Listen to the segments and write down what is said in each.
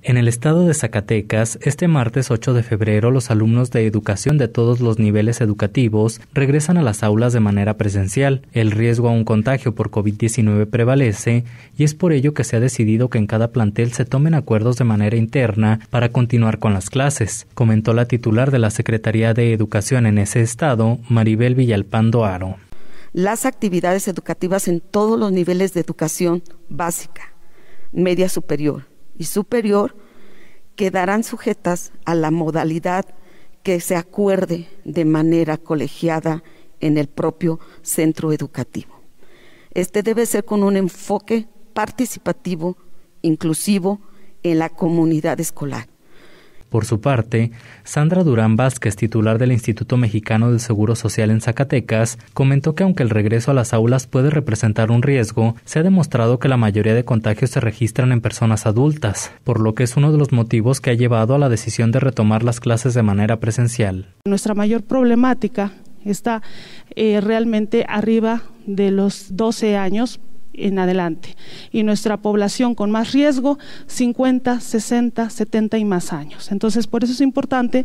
En el estado de Zacatecas, este martes 8 de febrero, los alumnos de educación de todos los niveles educativos regresan a las aulas de manera presencial. El riesgo a un contagio por COVID-19 prevalece y es por ello que se ha decidido que en cada plantel se tomen acuerdos de manera interna para continuar con las clases, comentó la titular de la Secretaría de Educación en ese estado, Maribel Villalpando Aro. Las actividades educativas en todos los niveles de educación básica, media superior y superior quedarán sujetas a la modalidad que se acuerde de manera colegiada en el propio centro educativo. Este debe ser con un enfoque participativo, inclusivo, en la comunidad escolar por su parte, Sandra Durán Vázquez, titular del Instituto Mexicano del Seguro Social en Zacatecas, comentó que aunque el regreso a las aulas puede representar un riesgo, se ha demostrado que la mayoría de contagios se registran en personas adultas, por lo que es uno de los motivos que ha llevado a la decisión de retomar las clases de manera presencial. Nuestra mayor problemática está eh, realmente arriba de los 12 años en adelante. Y nuestra población con más riesgo, 50, 60, 70 y más años. Entonces, por eso es importante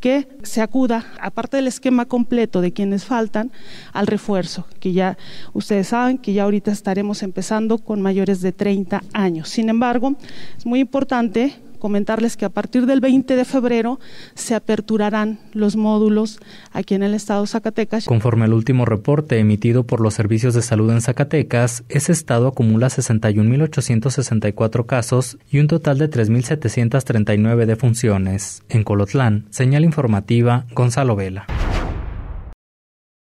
que se acuda, aparte del esquema completo de quienes faltan, al refuerzo, que ya ustedes saben que ya ahorita estaremos empezando con mayores de 30 años. Sin embargo, es muy importante comentarles que a partir del 20 de febrero se aperturarán los módulos aquí en el estado Zacatecas. Conforme al último reporte emitido por los servicios de salud en Zacatecas, ese estado acumula 61.864 casos y un total de 3.739 defunciones. En Colotlán, señal informativa, Gonzalo Vela.